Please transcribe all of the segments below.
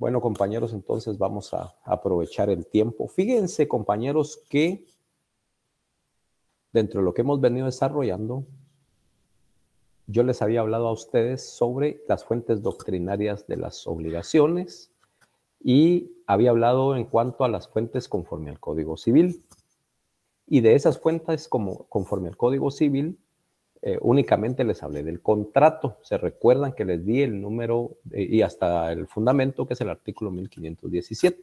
Bueno, compañeros, entonces vamos a aprovechar el tiempo. Fíjense, compañeros, que dentro de lo que hemos venido desarrollando, yo les había hablado a ustedes sobre las fuentes doctrinarias de las obligaciones y había hablado en cuanto a las fuentes conforme al Código Civil. Y de esas fuentes como conforme al Código Civil, eh, únicamente les hablé del contrato. Se recuerdan que les di el número eh, y hasta el fundamento, que es el artículo 1517.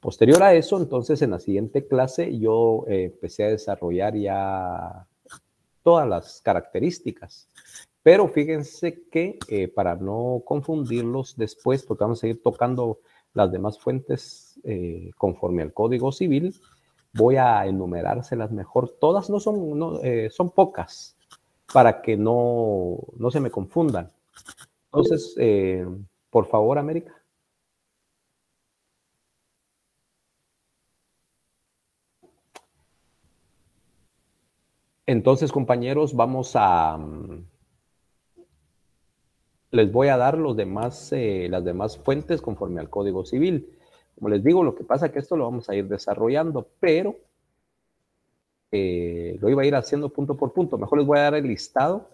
Posterior a eso, entonces en la siguiente clase yo eh, empecé a desarrollar ya todas las características. Pero fíjense que para no confundirlos después, porque vamos a seguir tocando las demás fuentes conforme al Código Civil, voy a enumerárselas mejor. Todas no son, no, eh, son pocas para que no, no, se me confundan. Entonces, eh, por favor, América. Entonces, compañeros, vamos a... Mm, les voy a dar los demás, eh, las demás fuentes conforme al Código Civil. Como les digo, lo que pasa es que esto lo vamos a ir desarrollando, pero eh, lo iba a ir haciendo punto por punto. Mejor les voy a dar el listado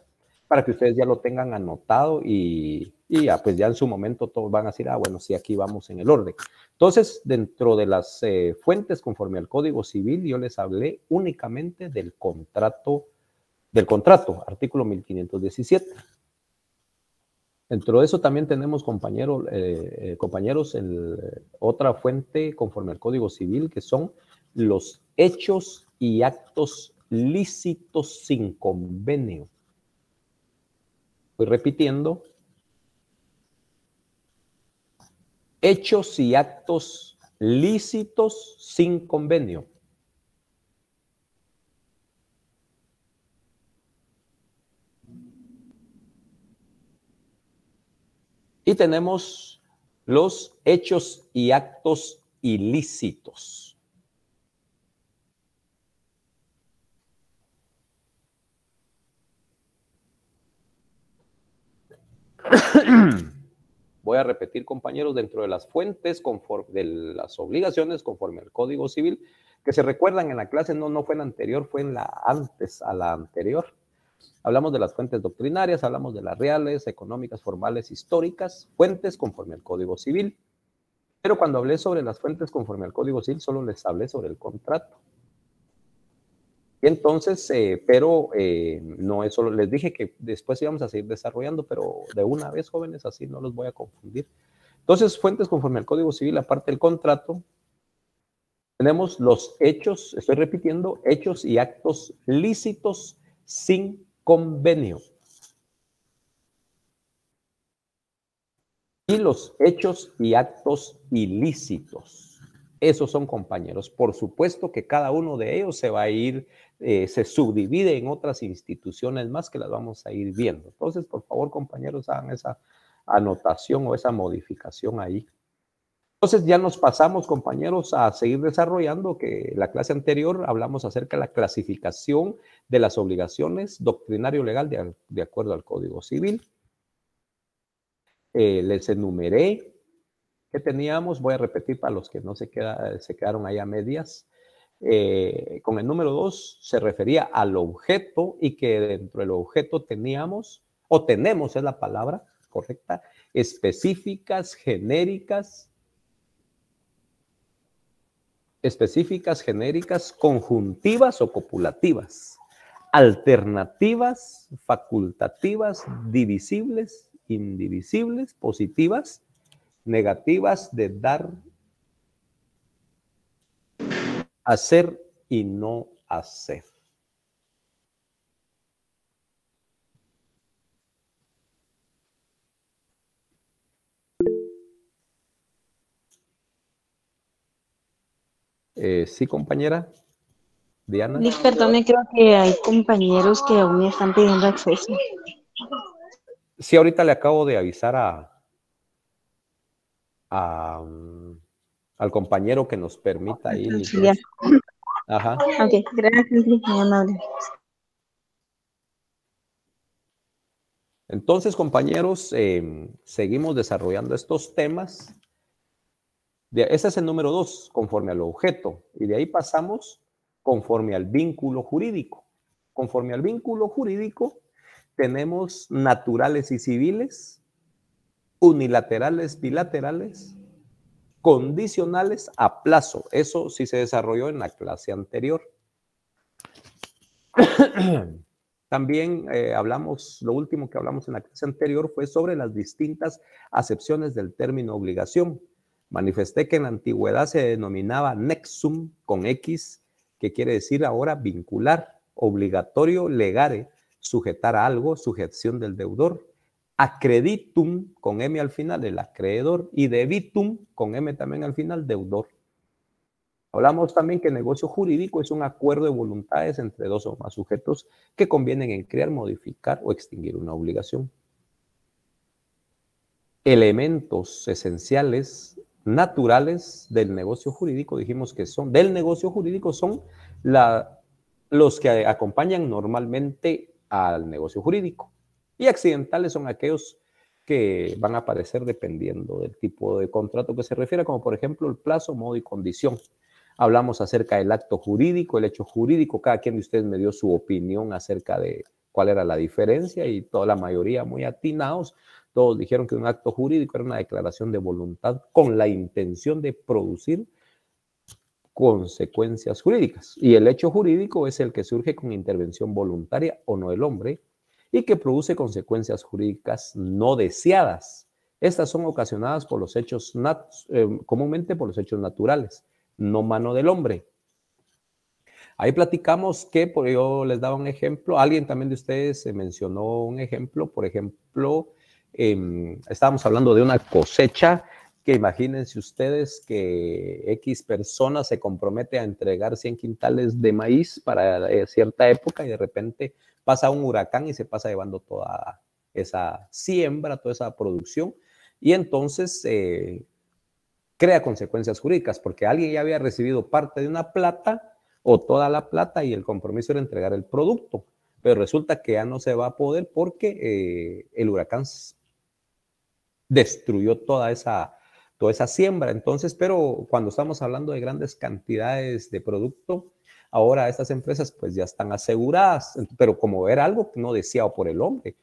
para que ustedes ya lo tengan anotado y, ya, pues ya en su momento todos van a decir, ah, bueno, sí, aquí vamos en el orden. Entonces, dentro de las eh, fuentes conforme al Código Civil, yo les hablé únicamente del contrato, del contrato, artículo 1517. Dentro de eso también tenemos eh, eh, compañeros, compañeros otra fuente conforme al Código Civil, que son los hechos y actos lícitos sin convenio. Voy repitiendo. Hechos y actos lícitos sin convenio. Y tenemos los hechos y actos ilícitos. Voy a repetir, compañeros, dentro de las fuentes conforme, de las obligaciones conforme al Código Civil, que se recuerdan en la clase, no, no fue en la anterior, fue en la antes a la anterior. Hablamos de las fuentes doctrinarias, hablamos de las reales, económicas, formales, históricas, fuentes conforme al Código Civil. Pero cuando hablé sobre las fuentes conforme al Código Civil, solo les hablé sobre el contrato. Y entonces, eh, pero eh, no es solo, les dije que después íbamos a seguir desarrollando, pero de una vez, jóvenes, así no los voy a confundir. Entonces, fuentes conforme al Código Civil, aparte del contrato, tenemos los hechos, estoy repitiendo, hechos y actos lícitos sin convenio. Y los hechos y actos ilícitos. Esos son compañeros. Por supuesto que cada uno de ellos se va a ir, eh, se subdivide en otras instituciones más que las vamos a ir viendo. Entonces, por favor, compañeros, hagan esa anotación o esa modificación ahí. Entonces ya nos pasamos, compañeros, a seguir desarrollando que la clase anterior hablamos acerca de la clasificación de las obligaciones doctrinario legal de, acuerdo al Código Civil. Eh, les enumeré que teníamos, voy a repetir para los que no se, se quedaron ahí a medias, eh, con el número dos se refería al objeto y que dentro del objeto teníamos, o tenemos es la palabra correcta, específicas, genéricas, específicas, genéricas, conjuntivas o copulativas, alternativas, facultativas, divisibles, indivisibles, positivas, negativas de dar, hacer y no hacer. Eh, sí, compañera. Diana. Perdón, creo que hay compañeros que aún están pidiendo acceso. Sí, ahorita le acabo de avisar a, al compañero que nos permita ir. Sí, Ajá. Ok, gracias, muy amable. Entonces, compañeros, em, seguimos desarrollando estos temas ese es el número dos, conforme al objeto. Y de ahí pasamos conforme al vínculo jurídico. Conforme al vínculo jurídico, tenemos naturales y civiles, unilaterales, bilaterales, condicionales a plazo. Eso sí se desarrolló en la clase anterior. También eh, hablamos, lo último que hablamos en la clase anterior fue sobre las distintas acepciones del término obligación. Manifesté que en la antigüedad se denominaba nexum con X, que quiere decir ahora vincular, obligatorio, legare, sujetar a algo, sujeción del deudor, acreditum con M al final, el acreedor, y debitum con M también al final, deudor. Hablamos también que el negocio jurídico es un acuerdo de voluntades entre dos o más sujetos que convienen en crear, modificar o extinguir una obligación. Elementos esenciales naturales del negocio jurídico, dijimos que son, del negocio jurídico son la, los que acompañan normalmente al negocio jurídico. Y accidentales son aquellos que van a aparecer dependiendo del tipo de contrato que se refiera, como por ejemplo el plazo, modo y condición. Hablamos acerca del acto jurídico, el hecho jurídico, cada quien de ustedes me dio su opinión acerca de cuál era la diferencia y toda la mayoría muy atinados todos dijeron que un acto jurídico era una declaración de voluntad con la intención de producir consecuencias jurídicas. Y el hecho jurídico es el que surge con intervención voluntaria o no del hombre y que produce consecuencias jurídicas no deseadas. Estas son ocasionadas por los hechos eh, comúnmente por los hechos naturales, no mano del hombre. Ahí platicamos que, por yo les daba un ejemplo, alguien también de ustedes se mencionó un ejemplo, por ejemplo, Em, estábamos hablando de una cosecha que imagínense ustedes que X persona se compromete a entregar 100 quintales de maíz para eh, cierta época y de repente pasa un huracán y se pasa llevando toda esa siembra, toda esa producción y entonces eh, crea consecuencias jurídicas porque alguien ya había recibido parte de una plata o toda la plata y el compromiso era entregar el producto pero resulta que ya no se va a poder porque eh, el huracán destruyó toda esa, toda esa siembra. Entonces, pero cuando estamos hablando de grandes cantidades de producto, ahora estas empresas pues ya están aseguradas, pero como era algo que no deseado por el hombre,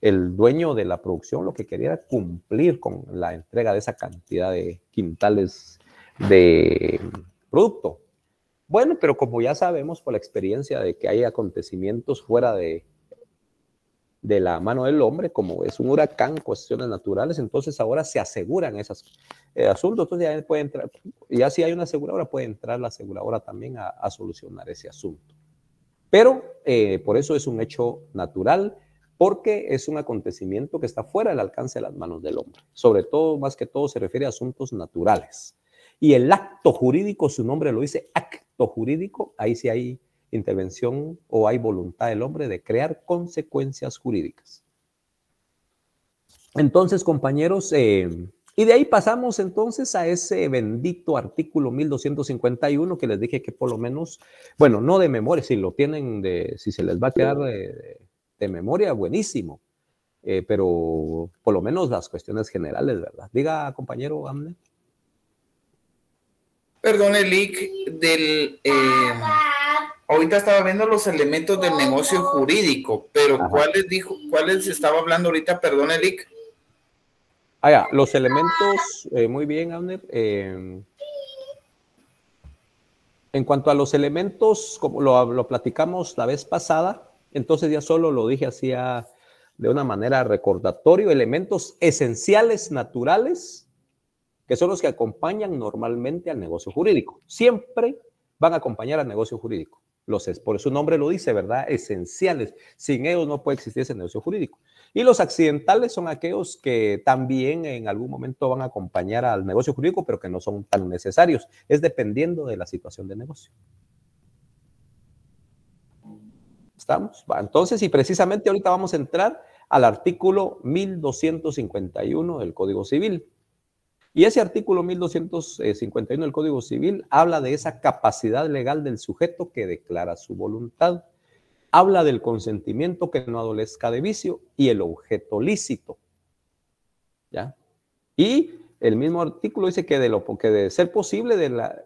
el dueño de la producción lo que quería era cumplir con la entrega de esa cantidad de quintales de producto. Bueno, pero como ya sabemos por la experiencia de que hay acontecimientos fuera de, de la mano del hombre, como es un huracán, cuestiones naturales, entonces ahora se aseguran esos eh, asuntos, entonces ya puede entrar, ya si hay una aseguradora, puede entrar la aseguradora también a, solucionar ese asunto. Pero eh, por eso es un hecho natural, porque es un acontecimiento que está fuera del alcance de las manos del hombre. Sobre todo, más que todo, se refiere a asuntos naturales. Y el acto jurídico, su nombre lo dice, acto jurídico, ahí sí hay intervención o hay voluntad del hombre de crear consecuencias jurídicas. Entonces, compañeros, eh, y de ahí pasamos entonces a ese bendito artículo 1251 que les dije que por lo menos, bueno, no de memoria, si lo tienen, de, si se les va a quedar eh, de, memoria, buenísimo, eh, pero por lo menos las cuestiones generales, ¿verdad? Diga, compañero Amne. Perdón, el del ahorita estaba viendo los elementos del oh, negocio jurídico, pero ¿cuáles dijo, cuáles estaba hablando ahorita? Perdón, Eric. Ah, ya, los elementos, eh, muy bien, Abner. Em, en cuanto a los elementos, como lo, platicamos la vez pasada, entonces ya solo lo dije así ah, de una manera recordatorio, elementos esenciales, naturales, que son los que acompañan normalmente al negocio jurídico. Siempre van a acompañar al negocio jurídico. Los, por su nombre lo dice, ¿verdad? Esenciales. Sin ellos no puede existir ese negocio jurídico. Y los accidentales son aquellos que también en algún momento van a acompañar al negocio jurídico, pero que no son tan necesarios. Es dependiendo de la situación de negocio. ¿Estamos? Entonces, y precisamente ahorita vamos a entrar al artículo 1251 del Código Civil. Y ese artículo 1251 del Código Civil habla de esa capacidad legal del sujeto que declara su voluntad. Habla del consentimiento que no adolezca de vicio y el objeto lícito. ¿Ya? Y el mismo artículo dice que de lo que de ser posible de la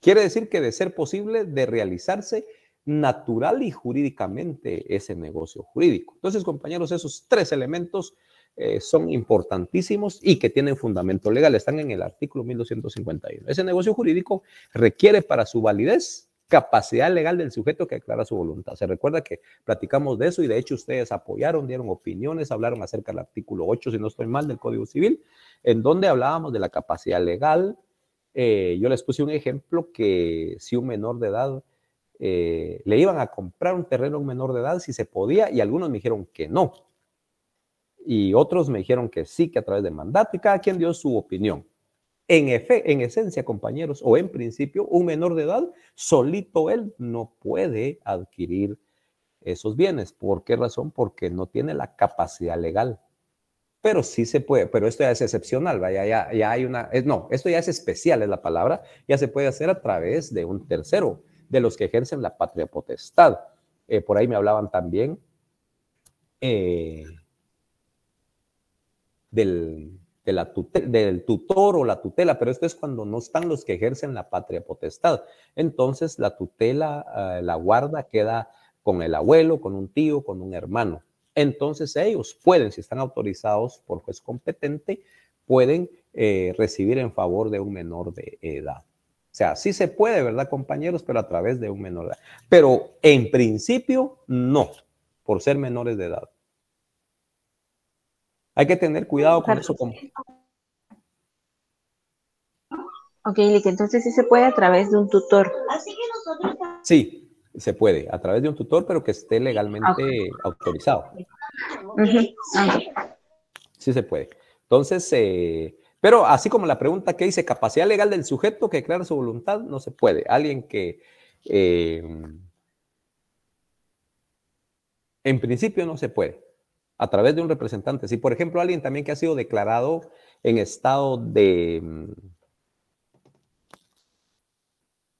quiere decir que de ser posible de realizarse natural y jurídicamente ese negocio jurídico. Entonces, compañeros, esos tres elementos eh, son importantísimos y que tienen fundamento legal. Están en el artículo 1251. Ese negocio jurídico requiere para su validez capacidad legal del sujeto que aclara su voluntad. Se recuerda que platicamos de eso y de hecho ustedes apoyaron, dieron opiniones, hablaron acerca del artículo 8, si no estoy mal, del Código Civil, en donde hablábamos de la capacidad legal. Eh, yo les puse un ejemplo que si un menor de edad eh, le iban a comprar un terreno a un menor de edad, si se podía, y algunos me dijeron que no y otros me dijeron que sí, que a través de mandato y cada quien dio su opinión. En, en esencia, compañeros, o en principio, un menor de edad, solito él no puede adquirir esos bienes. ¿Por qué razón? Porque no tiene la capacidad legal. Pero sí se puede, pero esto ya es excepcional, ya, ya, ya hay una, no, esto ya es especial, es la palabra, ya se puede hacer a través de un tercero, de los que ejercen la patria potestad. Eh, por ahí me hablaban también eh, del, del tutor o la tutela, pero esto es cuando no están los que ejercen la patria potestad. Entonces la tutela, eh, la guarda queda con el abuelo, con un tío, con un hermano. Entonces ellos pueden, si están autorizados por juez competente, pueden eh, recibir en favor de un menor de edad. O sea, sí se puede, ¿verdad, compañeros? Pero a través de un menor de edad. Pero en principio, no, por ser menores de edad. Hay que tener cuidado con eso. Como... Ok, entonces sí se puede a través de un tutor. Sí, se puede, a través de un tutor, pero que esté legalmente ah, autorizado. Ah, sí se puede. Entonces, eh, pero así como la pregunta que dice, capacidad legal del sujeto que declara su voluntad, no se puede. Alguien que... Eh, en principio no se puede a través de un representante. Si, por ejemplo, alguien también que ha sido declarado en estado de mm,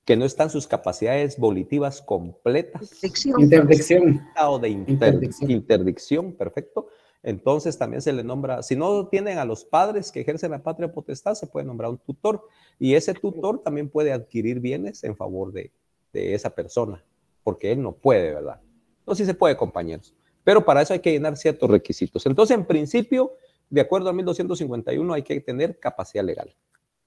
que no están sus capacidades volitivas completas. Interdicción. Estado de interdicción. perfecto. Entonces también se le nombra, si no tienen a los padres que ejercen la patria potestad, se puede nombrar un tutor. Y ese tutor también puede adquirir bienes en favor de, de esa persona, porque él no puede, ¿verdad? No, sí se puede, compañeros. Pero para eso hay que llenar ciertos requisitos. Entonces, en principio, de acuerdo a 1251, hay que tener capacidad legal.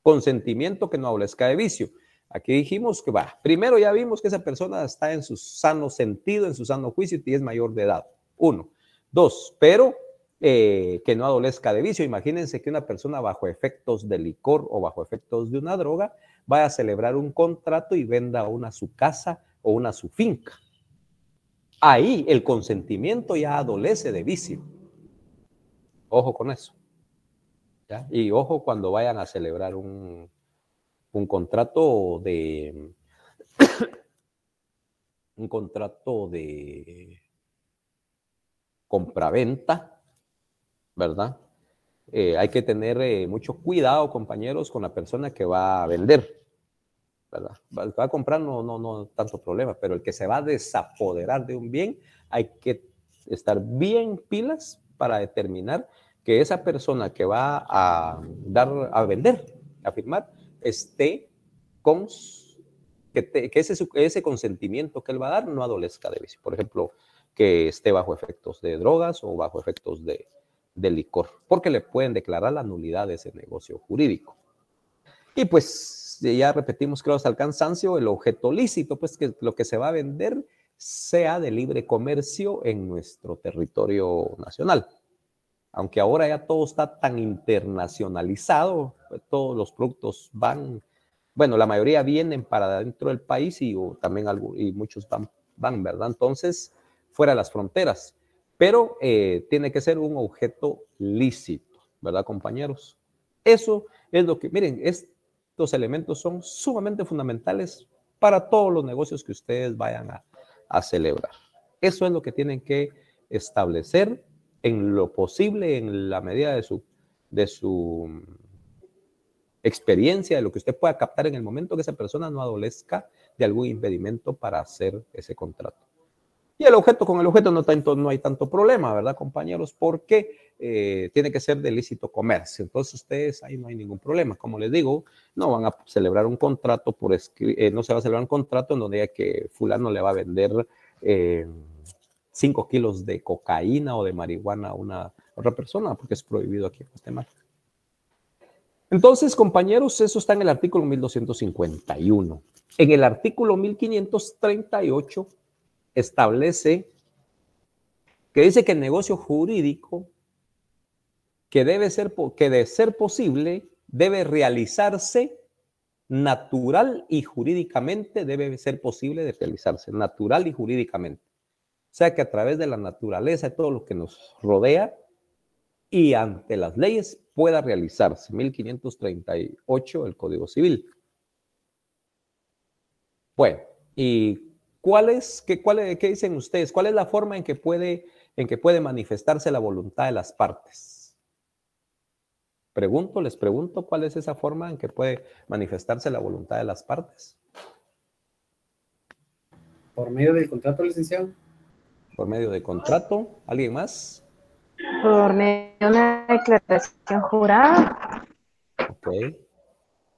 Consentimiento que no adolezca de vicio. Aquí dijimos que va. Primero ya vimos que esa persona está en su sano sentido, en su sano juicio y es mayor de edad. Uno. Dos, pero eh, que no adolezca de vicio. Imagínense que una persona bajo efectos de licor o bajo efectos de una droga vaya a celebrar un contrato y venda una su casa o una su finca. Ahí el consentimiento ya adolece de vicio. Ojo con eso. Y ojo cuando vayan a celebrar un, contrato de... un contrato de compraventa, ¿verdad? Eh, hay que tener eh, mucho cuidado, compañeros, con la persona que va a vender. ¿verdad? va a comprar no, no, no tanto problema, pero el que se va a desapoderar de un bien, hay que estar bien pilas para determinar que esa persona que va a dar, a vender, a firmar, esté con que, que ese, ese consentimiento que él va a dar no adolezca de vicio. Por ejemplo, que esté bajo efectos de drogas o bajo efectos de, de licor, porque le pueden declarar la nulidad de ese negocio jurídico. Y pues este, ya repetimos creo hasta el cansancio, el objeto lícito, pues que lo que se va a vender sea de libre comercio en nuestro territorio nacional. Aunque ahora ya todo está tan internacionalizado, pues, todos los productos van, bueno, la mayoría vienen para dentro del país y también algo, y muchos van, van, ¿verdad? Entonces, fuera de las fronteras. Pero eh, tiene que ser un objeto lícito, ¿verdad, compañeros? Eso es lo que, miren, es los elementos son sumamente fundamentales para todos los negocios que ustedes vayan a, a celebrar. Eso es lo que tienen que establecer en lo posible, en la medida de su, de su mm, experiencia, de lo que usted pueda captar en el momento que esa persona no adolezca de algún impedimento para hacer ese contrato. Y el objeto con el objeto no, no hay tanto problema, ¿verdad, compañeros? Porque eh, tiene que ser de lícito comercio. Entonces, ustedes ahí no hay ningún problema. Como les digo, no van a celebrar un contrato por eh, no se va a celebrar un contrato en donde diga que fulano le va a vender 5 eh, kilos de cocaína o de marihuana a una otra persona, porque es prohibido aquí en Guatemala. Entonces, compañeros, eso está en el artículo 1251. En el artículo 1538 establece que dice que el negocio jurídico que debe ser que de ser posible debe realizarse natural y jurídicamente debe ser posible de realizarse natural y jurídicamente. O sea que a través de la naturaleza de todo lo que nos rodea y ante las leyes pueda realizarse. 1538 el Código Civil. Bueno, y ¿Cuál es, qué, cuál, qué dicen ustedes? ¿Cuál es la forma en que, puede, en que puede manifestarse la voluntad de las partes? Pregunto, les pregunto, ¿cuál es esa forma en que puede manifestarse la voluntad de las partes? Por medio del contrato, licenciado. Por medio de contrato. ¿Alguien más? Por medio de una declaración jurada. Ok.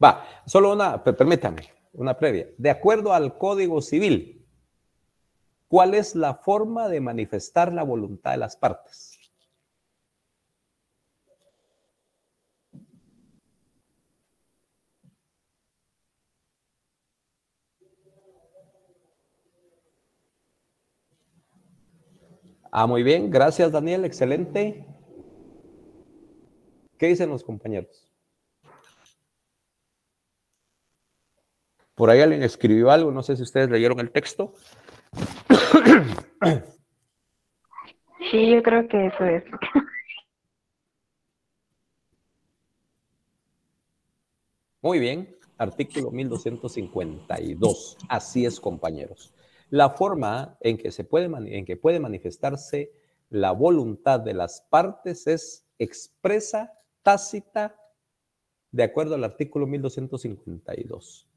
Va, solo una, permítame, una previa. De acuerdo al Código Civil, ¿Cuál es la forma de manifestar la voluntad de las partes? Ah, muy bien, gracias Daniel, excelente. ¿Qué dicen los compañeros? Por ahí alguien escribió algo, no sé si ustedes leyeron el texto. Sí, yo creo que eso es. Muy bien, artículo 1252. Así es, compañeros. La forma en que, se puede, en que puede manifestarse la voluntad de las partes es expresa, tácita, de acuerdo al artículo 1252.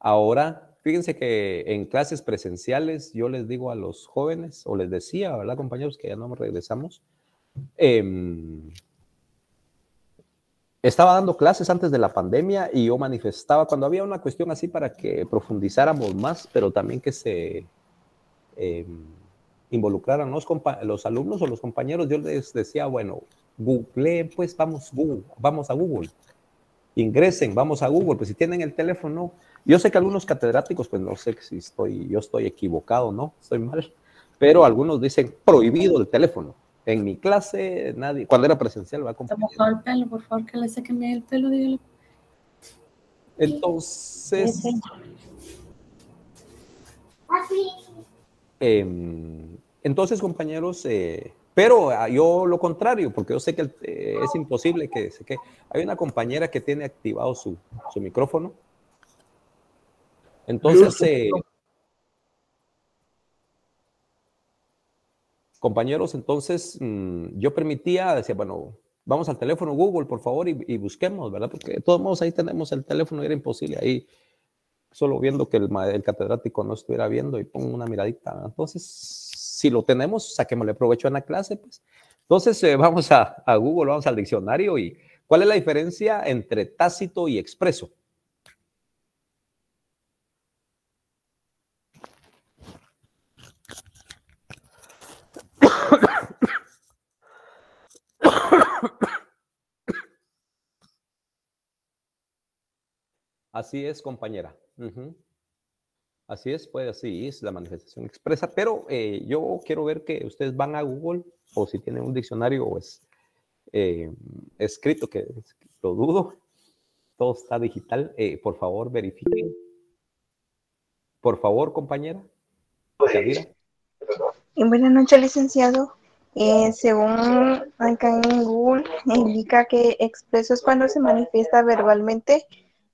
Ahora Fíjense que en clases presenciales yo les digo a los jóvenes, o les decía, ¿verdad, compañeros? Que ya no regresamos. Em, estaba dando clases antes de la pandemia y yo manifestaba cuando había una cuestión así para que profundizáramos más, pero también que se em, involucraran los, los alumnos o los compañeros, yo les decía, bueno, Google, pues vamos, Google, vamos a Google ingresen, vamos a Google, pues si tienen el teléfono, yo sé que algunos catedráticos, pues no sé si estoy, yo estoy equivocado, ¿no? Estoy mal, pero algunos dicen prohibido el teléfono. En mi clase, nadie, cuando era presencial, va a acompañar. Por favor, por favor, que le saquen el pelo, Entonces, em, entonces, compañeros, eh, pero ah, yo lo contrario, porque yo sé que eh, es imposible que que hay una compañera que tiene activado su, micrófono. Entonces, compañeros, entonces mm, yo permitía, decía, bueno, vamos al teléfono Google, por favor, y, busquemos, ¿verdad? Porque de todos modos ahí tenemos el teléfono, era imposible ahí, solo viendo que el catedrático no estuviera viendo y pongo una miradita. Entonces, si lo tenemos, saquémosle provecho en la clase, pues. Entonces, eh, vamos a, Google, vamos al diccionario y ¿cuál es la diferencia entre tácito y expreso? Así es, compañera. Así es, pues así es la manifestación expresa, pero eh, yo quiero ver que ustedes van a Google o si tienen un diccionario pues, eh, escrito, que lo dudo, todo está digital, eh, por favor verifiquen. Por favor, compañera. Pues, Buenas noches, licenciado. según acá en Google, indica que expreso es cuando se manifiesta verbalmente,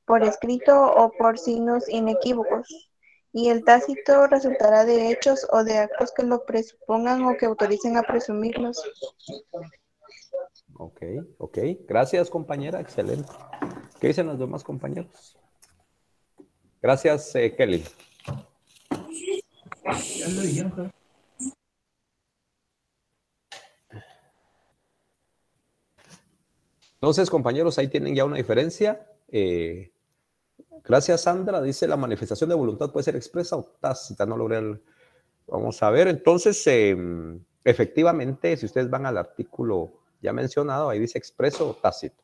por escrito o por signos inequívocos y el tácito resultará de hechos o de actos que lo presupongan o que autoricen a presumirlos. Ok, ok. Gracias, compañera. Excelente. ¿Qué dicen los demás compañeros? Gracias, eh, Kelly. Entonces, compañeros, ahí tienen ya una diferencia. Eh, Gracias, Sandra. Dice, la manifestación de voluntad puede ser expresa o tácita, no lo el... Vamos a ver, entonces, em, efectivamente, si ustedes van al artículo ya mencionado, ahí dice expreso o tácito.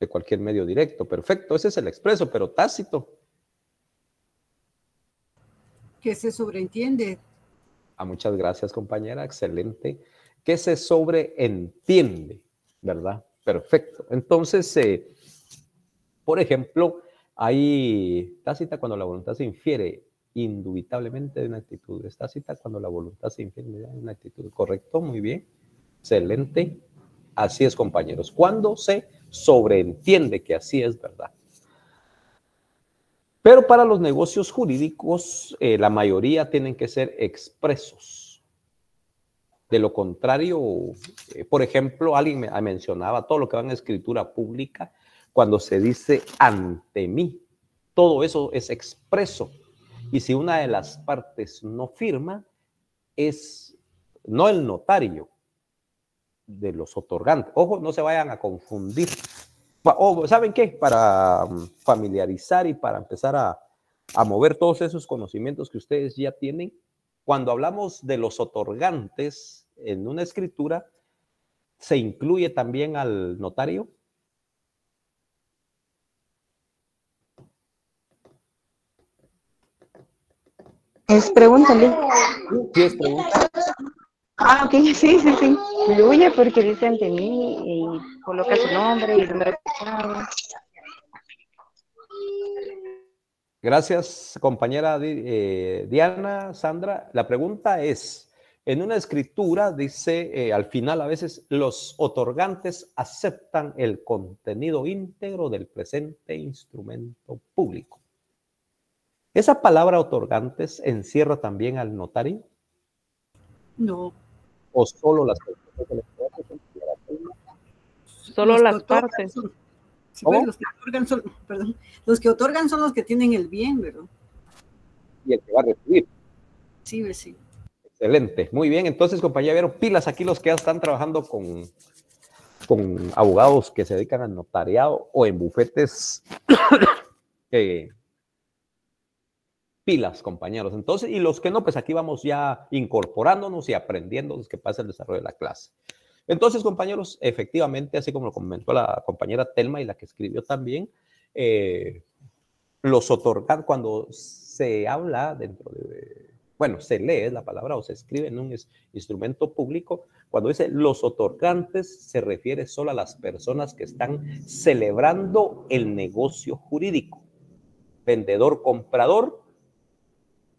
De cualquier medio directo, perfecto, ese es el expreso, pero tácito. Que se sobreentiende. Ah, muchas gracias, compañera, excelente. Que se sobreentiende, ¿verdad? Perfecto. Entonces, eh, por ejemplo, hay tácita cuando la voluntad se infiere indubitablemente de una actitud. está tácita cuando la voluntad se infiere de una actitud. Correcto, muy bien. Excelente. Así es, compañeros. Cuando se sobreentiende que así es verdad. Pero para los negocios jurídicos, eh, la mayoría tienen que ser expresos de lo contrario, eh, por ejemplo, alguien me ah, mencionaba todo lo que va en escritura pública, cuando se dice ante mí, todo eso es expreso. Y si una de las partes no firma, es no el notario de los otorgantes. Ojo, no se vayan a confundir. O, ¿Saben qué? Para mm, familiarizar y para empezar a mover todos esos conocimientos que ustedes ya tienen, cuando hablamos de los otorgantes en una escritura, ¿se incluye también al notario? Es pregunta, Sí, es pregunta. Ah, ok, sí, sí, sí. Incluye porque dice ante mí y coloca su nombre y su Gracias, compañera eh, Diana, Sandra. La pregunta es, en una escritura dice eh, al final a veces los otorgantes aceptan el contenido íntegro del presente instrumento público. ¿Esa palabra otorgantes encierra también al notario? No. ¿O solo las partes? Solo las partes. Pues, los, que otorgan son, los que tienen el bien, ¿verdad? Y el que va a recibir. Sí, pues, sí. Excelente. Muy bien, entonces, compañía, vieron pilas aquí los que ya están trabajando con, con abogados que se dedican al notariado o en bufetes. Eh, pilas, compañeros. Entonces, y los que no, pues aquí vamos ya incorporándonos y aprendiendo que pasa el desarrollo de la clase. Entonces, compañeros, efectivamente, así como lo comentó la compañera Telma y la que escribió también, eh, los otorgar cuando se habla dentro de, bueno, se lee la palabra o se escribe en un instrumento público, cuando dice los otorgantes se refiere solo a las personas que están celebrando el negocio jurídico, vendedor, comprador,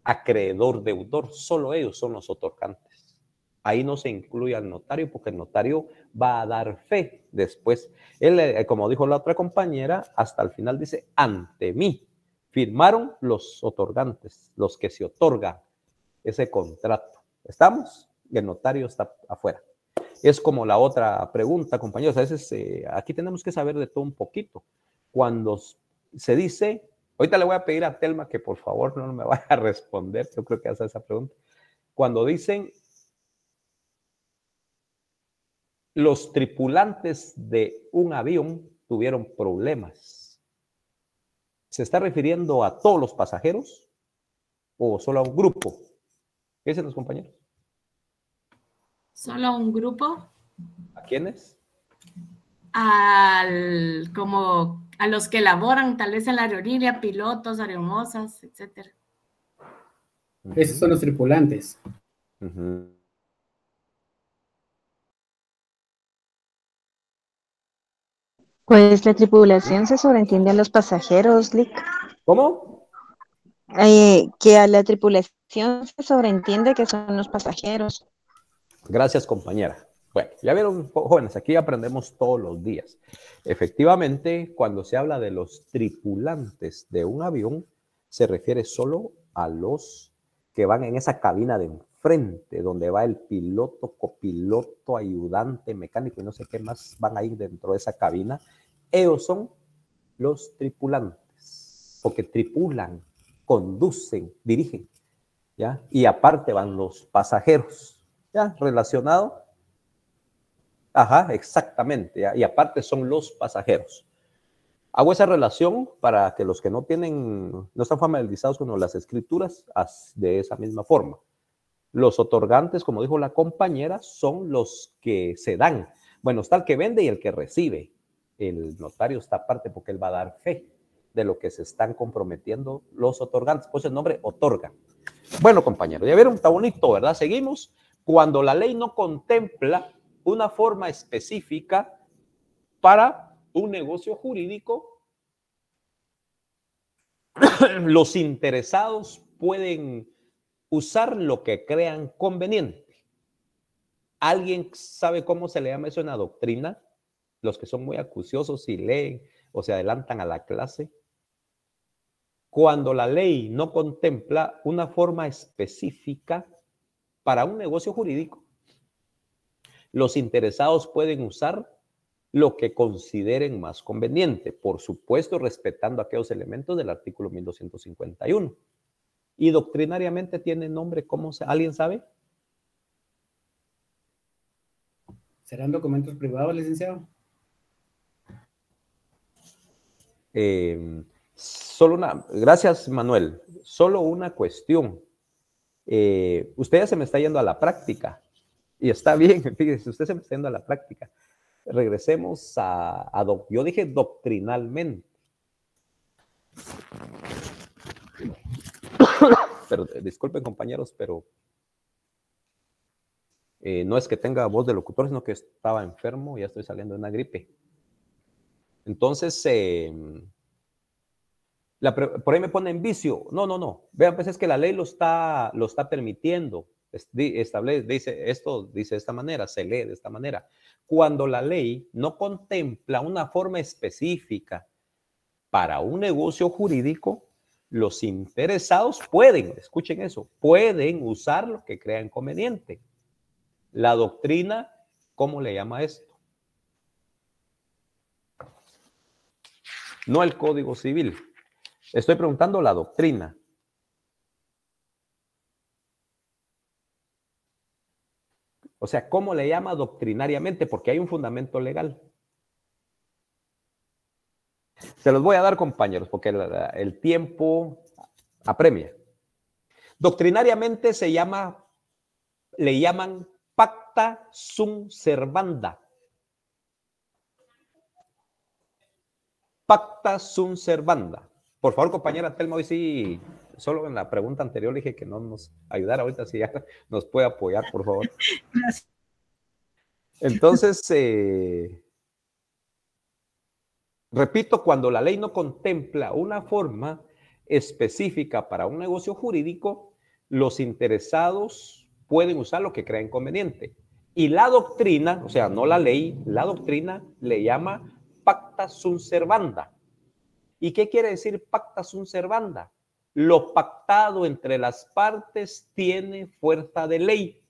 acreedor, deudor, solo ellos son los otorgantes. Ahí no se incluye al notario porque el notario va a dar fe después. Él, eh, como dijo la otra compañera, hasta el final dice, ante mí firmaron los otorgantes, los que se otorga ese contrato. ¿Estamos? El notario está afuera. Es como la otra pregunta, compañeros. A veces eh, aquí tenemos que saber de todo un poquito. Cuando se dice, ahorita le voy a pedir a Telma que por favor no me vaya a responder, yo creo que hace esa pregunta. Cuando dicen los tripulantes de un avión tuvieron problemas. ¿Se está refiriendo a todos los pasajeros o solo a un grupo? ¿Qué dicen los compañeros? Solo a un grupo. ¿A quiénes? como a los que laboran tal vez en la aerolínea, pilotos, aeromosas, etc. Esos son los tripulantes. Pues la tripulación se sobreentiende a los pasajeros, Lick. ¿Cómo? Eh, que a la tripulación se sobreentiende que son los pasajeros. Gracias, compañera. Bueno, ya vieron, jóvenes, aquí aprendemos todos los días. Efectivamente, cuando se habla de los tripulantes de un avión, se refiere solo a los que van en esa cabina de frente donde va el piloto, copiloto, ayudante, mecánico y no sé qué más van a ir dentro de esa cabina, ellos son los tripulantes, porque tripulan, conducen, dirigen, ¿ya? Y aparte van los pasajeros, ¿ya? Relacionado. Ajá, exactamente, Y aparte son los pasajeros. Hago esa relación para que los que no tienen, no están familiarizados con las escrituras, de esa misma forma. Los otorgantes, como dijo la compañera, son los que se dan. Bueno, está el que vende y el que recibe. El notario está aparte porque él va a dar fe de lo que se están comprometiendo los otorgantes. Pues el nombre otorga. Bueno, compañero, ya vieron, está bonito, ¿verdad? Seguimos. Cuando la ley no contempla una forma específica para un negocio jurídico, los interesados pueden usar lo que crean conveniente. ¿Alguien sabe cómo se le llama eso en la doctrina? Los que son muy acuciosos y leen o se adelantan a la clase. Cuando la ley no contempla una forma específica para un negocio jurídico, los interesados pueden usar lo que consideren más conveniente, por supuesto respetando aquellos elementos del artículo 1251 y doctrinariamente tiene nombre, ¿cómo se, alguien sabe? ¿Serán documentos privados, licenciado? Eh, solo una, gracias Manuel, solo una cuestión. Eh, usted ya se me está yendo a la práctica y está bien, fíjese, usted se me está yendo a la práctica. Regresemos a, a yo dije doctrinalmente pero eh, disculpen compañeros, pero eh, no es que tenga voz de locutor, sino que estaba enfermo, y ya estoy saliendo de una gripe. Entonces, em, por ahí me en vicio. No, no, no. Vean, pues es que la ley lo está, lo está permitiendo. dice esto, dice de esta manera, se lee de esta manera. Cuando la ley no contempla una forma específica para un negocio jurídico, los interesados pueden, escuchen eso, pueden usar lo que crean conveniente. La doctrina, ¿cómo le llama esto? No el Código Civil. Estoy preguntando la doctrina. O sea, ¿cómo le llama doctrinariamente? Porque hay un fundamento legal. Se los voy a dar, compañeros, porque el, tiempo apremia. Doctrinariamente se llama, le llaman pacta sum servanda. Pacta sum servanda. Por favor, compañera Telma, hoy sí, solo en la pregunta anterior dije que no nos ayudara, ahorita si ya nos puede apoyar, por favor. Entonces, eh, Repito, cuando la ley no contempla una forma específica para un negocio jurídico, los interesados pueden usar lo que crean conveniente. Y la doctrina, o sea, no la ley, la doctrina le llama pacta sunt servanda. ¿Y qué quiere decir pacta sunt servanda? Lo pactado entre las partes tiene fuerza de ley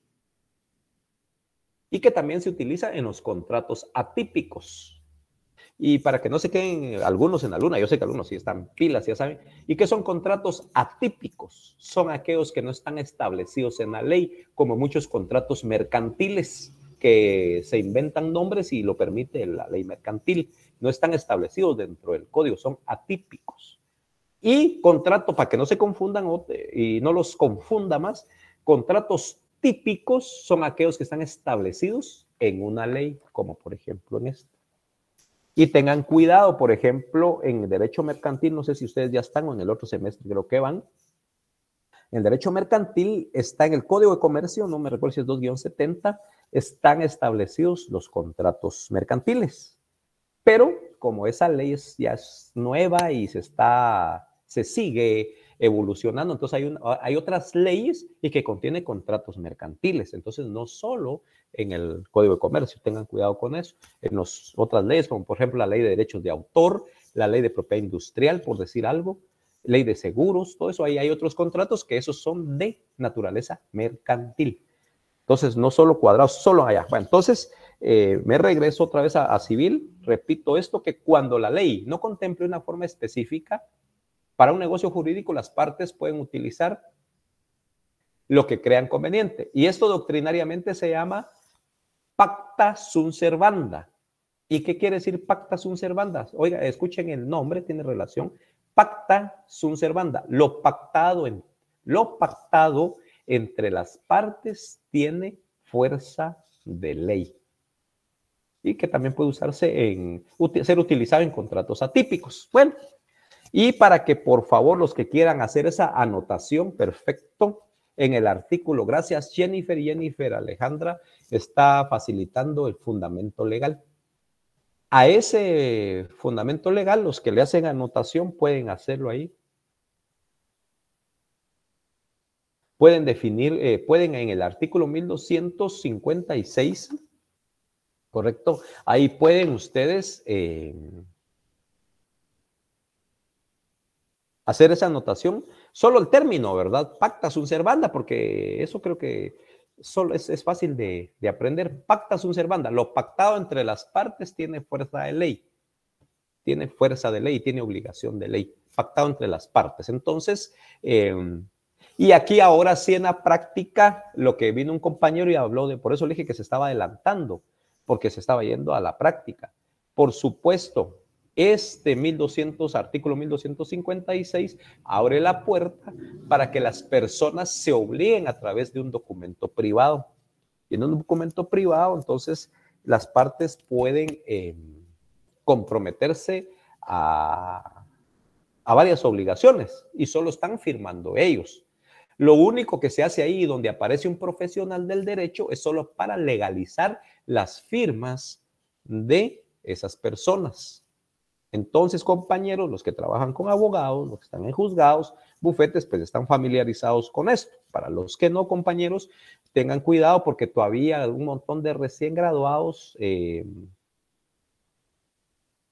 y que también se utiliza en los contratos atípicos y para que no se queden algunos en la luna, yo sé que algunos sí están pilas, ya saben, y que son contratos atípicos, son aquellos que no están establecidos en la ley, como muchos contratos mercantiles que se inventan nombres y lo permite la ley mercantil, no están establecidos dentro del código, son atípicos. Y contrato, para que no se confundan y no los confunda más, contratos típicos son aquellos que están establecidos en una ley, como por ejemplo en este. Y tengan cuidado, por ejemplo, en el derecho mercantil, no sé si ustedes ya están o en el otro semestre creo que van. El derecho mercantil está en el Código de Comercio, no me recuerdo si es 2-70, están establecidos los contratos mercantiles. Pero como esa ley es, ya es nueva y se, está, se sigue evolucionando. Entonces hay, ah, hay otras leyes y que contiene contratos mercantiles. Entonces no solo en el Código de Comercio, tengan cuidado con eso, en otras leyes, como por ejemplo la ley de derechos de autor, la ley de propiedad industrial, por decir algo, ley de seguros, todo eso, ahí hay otros contratos que esos son de naturaleza mercantil. Entonces, no solo cuadrados, solo allá. Bueno, entonces, eh, me regreso otra vez a, a, civil. Repito esto, que cuando la ley no contemple una forma específica para un negocio jurídico las partes pueden utilizar lo que crean conveniente. Y esto doctrinariamente se llama pacta sunt servanda. ¿Y qué quiere decir pacta sunt servanda? Oiga, escuchen el nombre, tiene relación. Pacta sunt servanda, lo pactado, en, lo pactado entre las partes tiene fuerza de ley. Y que también puede usarse en, ser utilizado en contratos atípicos. Bueno, y para que por favor los que quieran hacer esa anotación, perfecto, en el artículo, gracias Jennifer, Jennifer Alejandra está facilitando el fundamento legal. A ese fundamento legal, los que le hacen anotación pueden hacerlo ahí. Pueden definir, eh, pueden en el artículo 1256, correcto, ahí pueden ustedes... Eh, hacer esa anotación. Solo el término, ¿verdad? Pacta sunt servanda, porque eso creo que solo es, fácil de, aprender. Pacta sunt servanda, lo pactado entre las partes tiene fuerza de ley. Tiene fuerza de ley, tiene obligación de ley. Pactado entre las partes. Entonces, em, y aquí ahora sí en la práctica, lo que vino un compañero y habló de, por eso le dije que se estaba adelantando, porque se estaba yendo a la práctica. Por supuesto, este 1200, artículo 1256, abre la puerta para que las personas se obliguen a través de un documento privado. Y en un documento privado, entonces, las partes pueden eh, comprometerse a, a varias obligaciones y solo están firmando ellos. Lo único que se hace ahí donde aparece un profesional del derecho es solo para legalizar las firmas de esas personas. Entonces, compañeros, los que trabajan con abogados, los que están en juzgados, bufetes, pues están familiarizados con esto. Para los que no, compañeros, tengan cuidado porque todavía hay un montón de recién graduados, eh,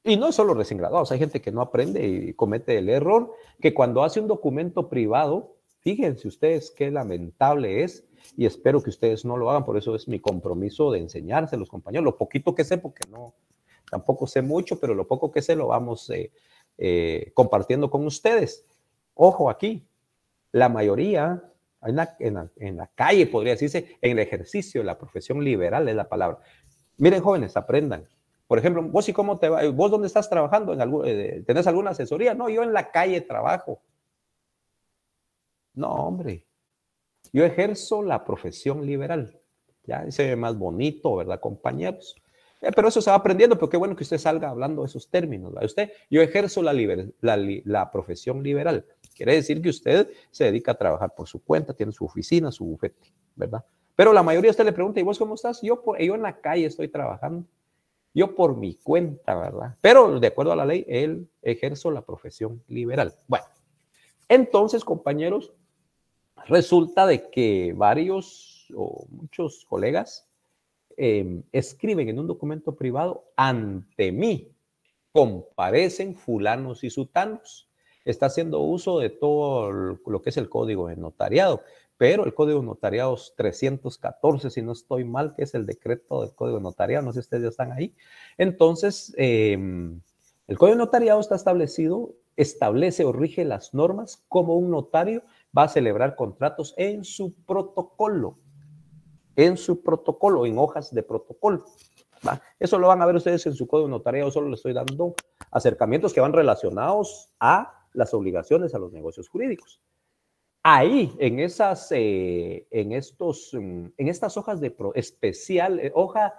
y no solo recién graduados, hay gente que no aprende y comete el error, que cuando hace un documento privado, fíjense ustedes qué lamentable es, y espero que ustedes no lo hagan, por eso es mi compromiso de enseñárselos, compañeros, lo poquito que sé, porque no, Tampoco sé mucho, pero lo poco que sé lo vamos eh, eh, compartiendo con ustedes. Ojo aquí, la mayoría en la, calle, podría decirse, en el ejercicio, la profesión liberal es la palabra. Miren, jóvenes, aprendan. Por ejemplo, vos y cómo te va, vos dónde estás trabajando, ¿En eh, ¿tenés alguna asesoría? No, yo en la calle trabajo. No, hombre, yo ejerzo la profesión liberal. Ya se ve más bonito, ¿verdad, compañeros? Eh, pero eso se va aprendiendo, pero qué bueno que usted salga hablando esos términos. Usted, yo ejerzo la, profesión liberal. Quiere decir que usted se dedica a trabajar por su cuenta, tiene su oficina, su bufete, ¿verdad? Pero la mayoría de usted le pregunta, ¿y vos cómo estás? Yo, yo en la calle estoy trabajando. Yo por mi cuenta, ¿verdad? Pero de acuerdo a la ley, él ejerce la profesión liberal. Bueno, entonces, compañeros, resulta de que varios o muchos colegas Em, escriben en un documento privado, ante mí comparecen fulanos y sutanos. Está haciendo uso de todo lo que es el código de notariado, pero el código de notariado 314, si no estoy mal, que es el decreto del código de notariado, no sé si ustedes ya están ahí. Entonces, em, el código de notariado está establecido, establece o rige las normas como un notario va a celebrar contratos en su protocolo en su protocolo, en hojas de protocolo. Eso lo van a ver ustedes en su código yo solo les estoy dando acercamientos que van relacionados a las obligaciones a los negocios jurídicos. Ahí, en esas, eh, en estos, mm, en estas hojas de especial, eh, hoja,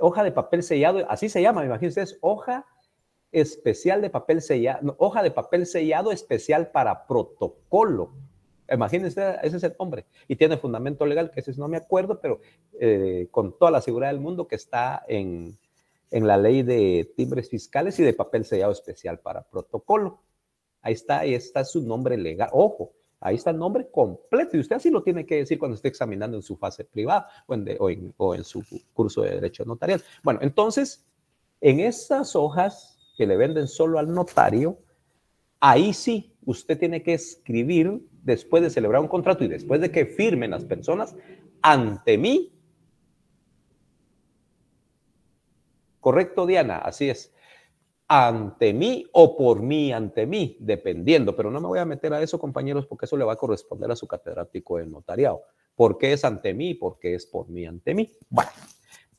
hoja de papel sellado, así se llama, me imagino hoja especial de papel sellado, hoja de papel sellado especial para protocolo Imagínense, ese es el hombre. Y tiene fundamento legal, que ese no me acuerdo, pero eh, con toda la seguridad del mundo que está en, la ley de timbres fiscales y de papel sellado especial para protocolo. Ahí está, ahí está su nombre legal. Ojo, ahí está el nombre completo. Y usted así lo tiene que decir cuando esté examinando en su fase privada o o en, o en su curso de derecho notarial. Bueno, entonces, en esas hojas que le venden solo al notario, Ahí sí, usted tiene que escribir después de celebrar un contrato y después de que firmen las personas ante mí. Correcto, Diana, así es. Ante mí o por mí, ante mí, dependiendo, pero no me voy a meter a eso, compañeros, porque eso le va a corresponder a su catedrático de notariado. ¿Por qué es ante mí? ¿Por qué es por mí, ante mí? Bueno,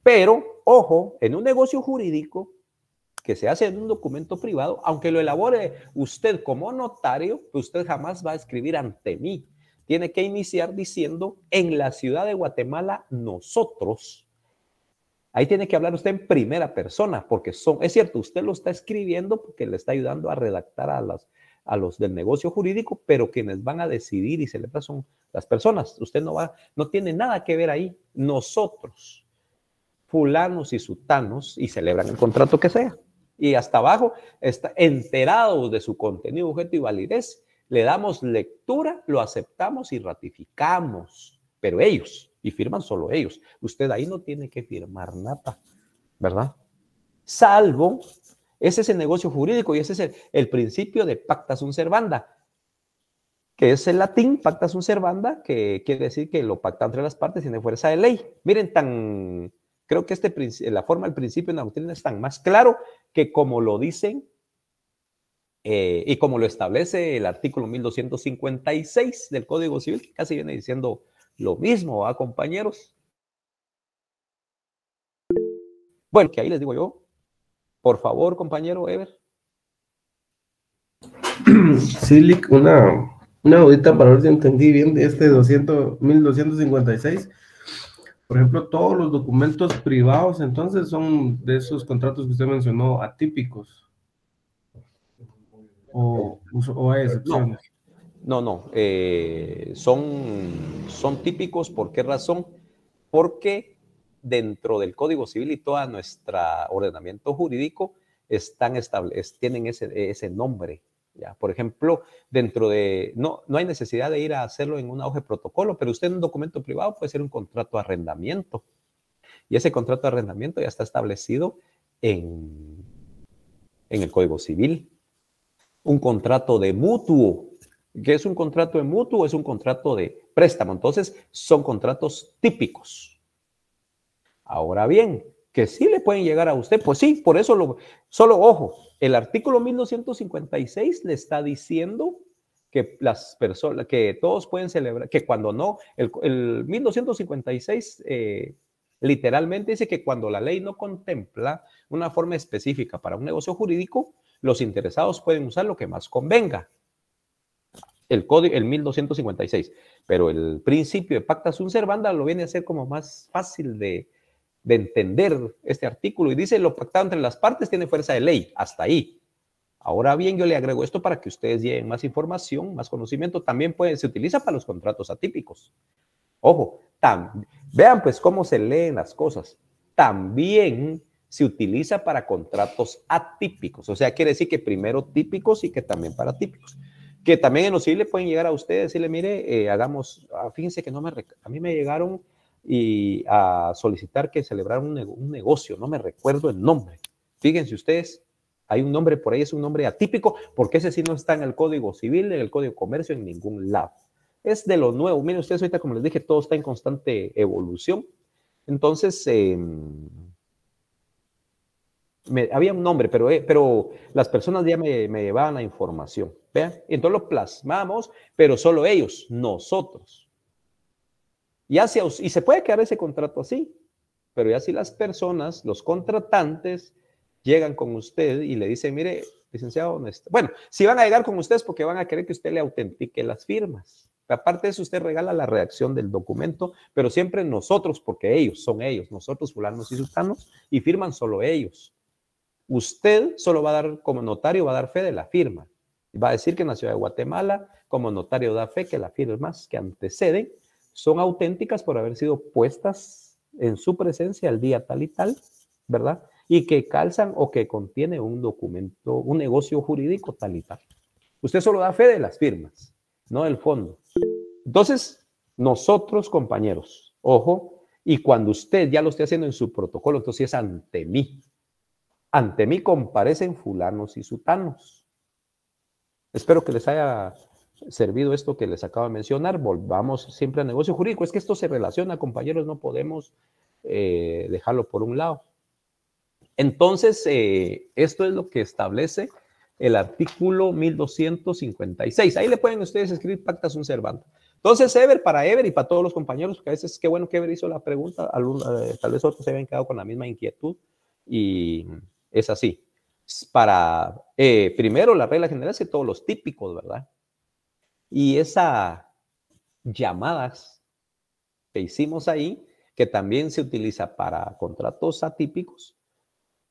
pero ojo, en un negocio jurídico, que se hace en un documento privado, aunque lo elabore usted como notario, pues usted jamás va a escribir ante mí. Tiene que iniciar diciendo en la ciudad de Guatemala nosotros. Ahí tiene que hablar usted en primera persona, porque son, es cierto, usted lo está escribiendo porque le está ayudando a redactar a las, a los del negocio jurídico, pero quienes van a decidir y celebrar son las personas. Usted no va, no tiene nada que ver ahí. Nosotros, fulanos y sutanos, y celebran el contrato que sea y hasta abajo, está enterado de su contenido, objeto y validez, le damos lectura, lo aceptamos y ratificamos, pero ellos, y firman solo ellos. Usted ahí no tiene que firmar nada, ¿verdad? Salvo, ese es el negocio jurídico y ese es el, el principio de pacta sunt servanda, que es el latín pacta sunt servanda, que quiere decir que lo pacta entre las partes tiene fuerza de ley. Miren tan Creo que este, la forma, el principio en la doctrina es tan más claro que como lo dicen eh, y como lo establece el artículo 1256 del Código Civil, que casi viene diciendo lo mismo, a compañeros? Bueno, que ahí les digo yo, por favor, compañero Ever. Sí, una, una audita para ver si entendí bien este 200, 1256. Por ejemplo, todos los documentos privados entonces son de esos contratos que usted mencionó atípicos. O, hay excepciones. No, no, eh, son, son típicos. ¿Por qué razón? Porque dentro del Código Civil y todo nuestro ordenamiento jurídico están estable, tienen ese, ese nombre, por ejemplo, dentro de, no, no hay necesidad de ir a hacerlo en un auge protocolo, pero usted en un documento privado puede ser un contrato de arrendamiento. Y ese contrato de arrendamiento ya está establecido en, en el Código Civil. Un contrato de mutuo. ¿Qué es un contrato de mutuo? Es un contrato de préstamo. Entonces, son contratos típicos. Ahora bien, que sí le pueden llegar a usted. Pues sí, por eso lo, solo ojo, el artículo 1256 le está diciendo que las personas, que todos pueden celebrar, que cuando no, el, 1256 eh, literalmente dice que cuando la ley no contempla una forma específica para un negocio jurídico, los interesados pueden usar lo que más convenga. El código, el 1256, pero el principio de pacta sunt servanda lo viene a ser como más fácil de, de entender este artículo y dice lo pactado entre las partes tiene fuerza de ley. Hasta ahí. Ahora bien, yo le agrego esto para que ustedes lleven más información, más conocimiento. También puede, se utiliza para los contratos atípicos. Ojo, tan vean pues cómo se leen las cosas. También se utiliza para contratos atípicos. O sea, quiere decir que primero típicos y que también para típicos. Que también en los civiles pueden llegar a ustedes y decirle, mire, eh, hagamos, ah, fíjense que no me, a mí me llegaron y a solicitar que celebraran un, negocio, no me recuerdo el nombre. Fíjense ustedes, hay un nombre por ahí, es un nombre atípico, porque ese sí no está en el Código Civil, en el Código Comercio, en ningún lado. Es de lo nuevo. Miren ustedes, ahorita como les dije, todo está en constante evolución. Entonces, em, había un nombre, pero, eh, pero las personas ya me, me llevaban la información. ¿vean? Entonces lo plasmamos, pero solo ellos, nosotros y se puede quedar ese contrato así, pero ya si las personas, los contratantes, llegan con usted y le dicen, mire, licenciado, honesto. bueno, si van a llegar con ustedes porque van a querer que usted le autentique las firmas. Aparte de eso, usted regala la redacción del documento, pero siempre nosotros, porque ellos son ellos, nosotros, fulanos y sultanos, y firman solo ellos. Usted solo va a dar, como notario, va a dar fe de la firma. Va a decir que en la ciudad de Guatemala, como notario, da fe que las firmas que anteceden son auténticas por haber sido puestas en su presencia al día tal y tal, ¿verdad? Y que calzan o que contiene un documento, un negocio jurídico tal y tal. Usted solo da fe de las firmas, no del fondo. Entonces, nosotros, compañeros, ojo, y cuando usted ya lo esté haciendo en su protocolo, entonces es ante mí. Ante mí comparecen fulanos y sutanos. Espero que les haya servido esto que les acabo de mencionar, volvamos siempre al negocio jurídico. Es que esto se relaciona, compañeros, no podemos eh, dejarlo por un lado. Entonces, eh, esto es lo que establece el artículo 1256. Ahí le pueden ustedes escribir pactas un servante, Entonces, Ever, para Ever y para todos los compañeros, que a veces es que bueno que Ever hizo la pregunta, eh, tal vez otros se habían quedado con la misma inquietud y es así. Para, primero, la regla general es que todos los típicos, ¿verdad? Y esas llamadas que hicimos ahí, que también se utiliza para contratos atípicos,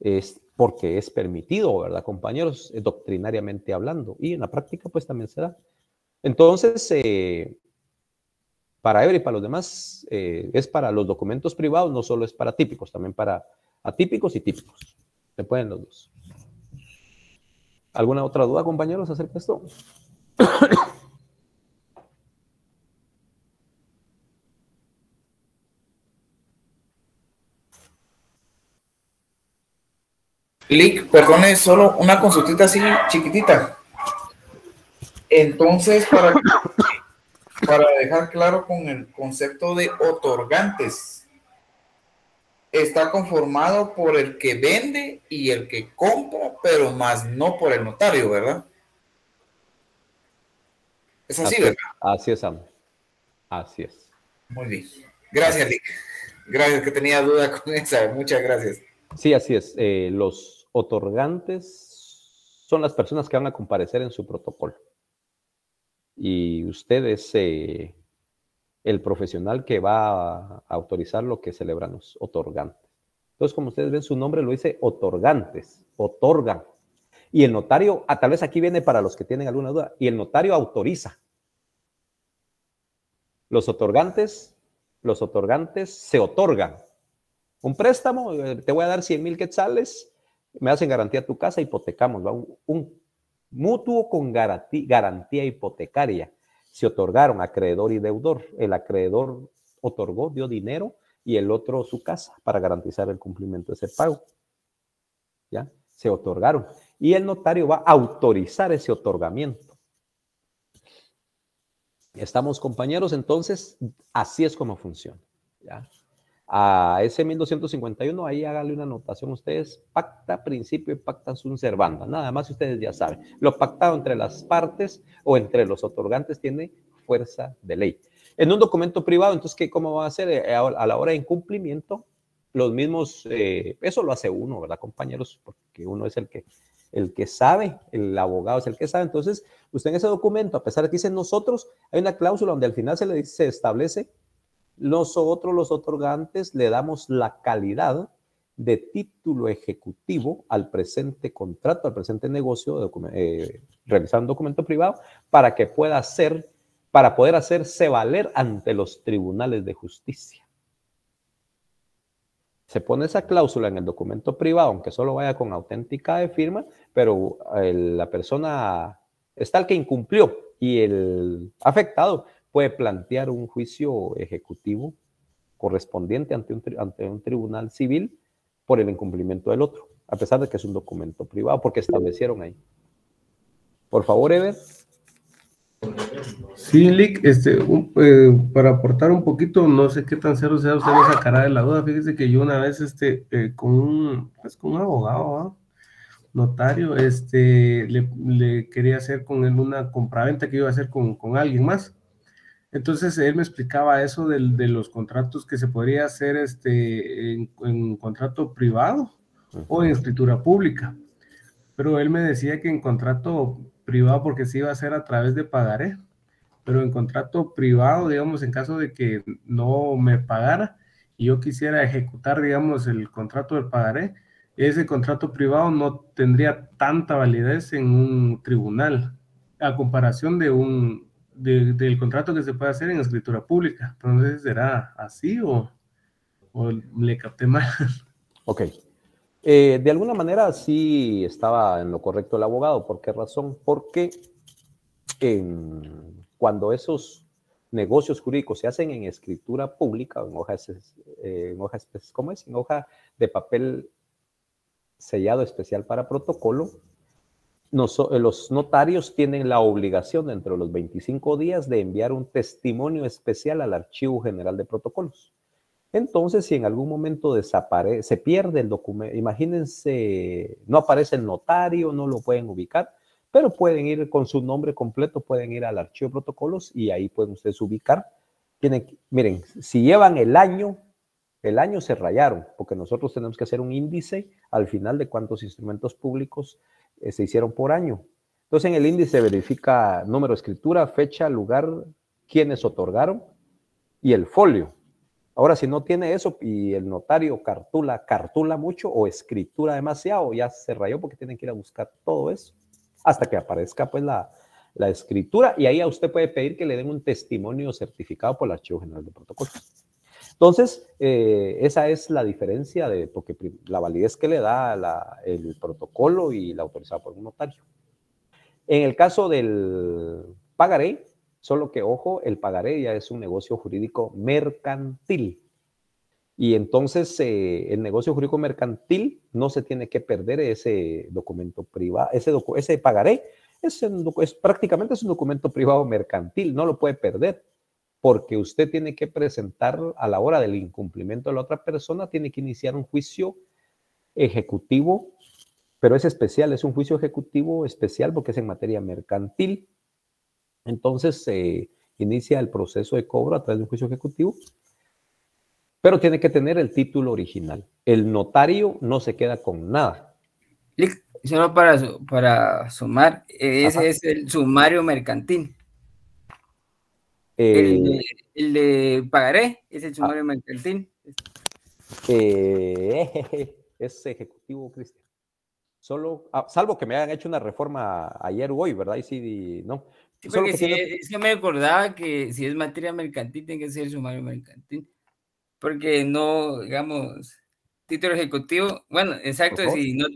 es porque es permitido, ¿verdad, compañeros? Doctrinariamente hablando. Y en la práctica, pues también será Entonces, eh, para Ebre y para los demás, eh, es para los documentos privados, no solo es para típicos, también para atípicos y típicos. Se pueden los dos. ¿Alguna otra duda, compañeros, acerca de esto? Lick, perdone, solo una consultita así chiquitita. Entonces, para, para dejar claro con el concepto de otorgantes, está conformado por el que vende y el que compra, pero más no por el notario, ¿verdad? Es así, ¿verdad? Así es, Sam. Así es. Muy bien. Gracias, Lick. Gracias, que tenía duda con esa. Muchas gracias. Sí, así es. Eh, los otorgantes son las personas que van a comparecer en su protocolo. Y usted es eh, el profesional que va a autorizar lo que celebran los otorgantes. Entonces, como ustedes ven, su nombre lo dice otorgantes, otorgan. Y el notario, a ah, tal vez aquí viene para los que tienen alguna duda, y el notario autoriza. Los otorgantes, los otorgantes se otorgan. Un préstamo, eh, te voy a dar 100 mil quetzales, me hacen garantía tu casa, hipotecamos, Un, mutuo con garantía, garantía hipotecaria. Se otorgaron acreedor y deudor. El acreedor otorgó, dio dinero y el otro su casa para garantizar el cumplimiento de ese pago. ¿Ya? Se otorgaron. Y el notario va a autorizar ese otorgamiento. Estamos compañeros, entonces así es como funciona. ¿ya? a ese 1251, ahí háganle una anotación. Ustedes pacta principio y pacta un servanda. Nada más ustedes ya saben. Lo pactado entre las partes o entre los otorgantes tiene fuerza de ley. En un documento privado, entonces, ¿qué, ¿cómo va a ser eh, a la hora de incumplimiento? Los mismos, eh, eso lo hace uno, ¿verdad, compañeros? Porque uno es el que, el que sabe, el abogado es el que sabe. Entonces, usted en ese documento, a pesar de que dice nosotros, hay una cláusula donde al final se, se establece nosotros los otorgantes le damos la calidad de título ejecutivo al presente contrato, al presente negocio, docu un eh, documento privado, para que pueda ser, para poder hacerse valer ante los tribunales de justicia. Se pone esa cláusula en el documento privado, aunque solo vaya con auténtica firma, pero eh, la persona está el que incumplió y el afectado puede plantear un juicio ejecutivo correspondiente ante un, ante un tribunal civil por el incumplimiento del otro, a pesar de que es un documento privado, porque establecieron ahí. Por favor, Ever. Sí, Lick, este, eh, para aportar un poquito, no sé qué tan cero sea, usted me sacará de la duda. Fíjese que yo una vez, este, eh, con, un, pues, con un abogado, notario, este, le, le, quería hacer con él una compraventa que iba a hacer con, con alguien más. Entonces él me explicaba eso de, de los contratos que se podría hacer este, en, contrato privado o en escritura pública. Pero él me decía que en contrato privado, porque se iba a hacer a través de pagaré, pero en contrato privado, digamos, en caso de que no me pagara y yo quisiera ejecutar, digamos, el contrato del pagaré, ese contrato privado no tendría tanta validez en un tribunal a comparación de un del contrato que se puede hacer en escritura pública. Entonces, ¿será así o, o le capté mal? Ok. Eh, de alguna manera sí estaba en lo correcto el abogado. ¿Por qué razón? Porque cuando esos negocios jurídicos se hacen en escritura pública, en hojas, eh, en hojas, pues, ¿cómo es? En hoja de papel sellado especial para protocolo, eh, los notarios tienen la obligación dentro de los 25 días de enviar un testimonio especial al Archivo General de Protocolos. Entonces, si en algún momento desaparece, se pierde el documento, imagínense, no aparece el notario, no lo pueden ubicar, pero pueden ir con su nombre completo, pueden ir al archivo de protocolos y ahí pueden ustedes ubicar. miren, si llevan el año, el año se rayaron, porque nosotros tenemos que hacer un índice al final de cuántos instrumentos públicos eh, se hicieron por año. Entonces, en el índice verifica número, escritura, fecha, lugar, quienes otorgaron y el folio. Ahora, si no tiene eso y el notario cartula, cartula mucho o escritura demasiado, ya se rayó porque tienen que ir a buscar todo eso hasta que aparezca pues la, la escritura y ahí a usted puede pedir que le den un testimonio certificado por el Archivo General de Protocolos. Entonces, eh, esa es la diferencia de, porque la validez que le da el protocolo y la autorizada por un notario. En el caso del pagaré, solo que ojo, el pagaré ya es un negocio jurídico mercantil. Y entonces eh, el negocio jurídico mercantil no se tiene que perder ese documento privado, ese, ese pagaré, es, es prácticamente es un documento privado mercantil, no lo puede perder porque usted tiene que presentar a la hora del incumplimiento de la otra persona, tiene que iniciar un juicio ejecutivo, pero es especial, es un juicio ejecutivo especial porque es en materia mercantil. Entonces se eh, inicia el proceso de cobro a través de un juicio ejecutivo, pero tiene que tener el título original. El notario no se queda con nada. Solo para, para sumar, eh, ese es el sumario mercantil. Eh, el, de, Pagaré es ah. el sumario mercantil. Eh, es ejecutivo, Cristian. Solo, ah, salvo que me hayan hecho una reforma ayer o hoy, ¿verdad? Y sí, no. Sí, si es, que me acordaba que si es materia mercantil, tiene que ser sumario mercantil. Porque no, digamos, título ejecutivo, bueno, exacto, si no,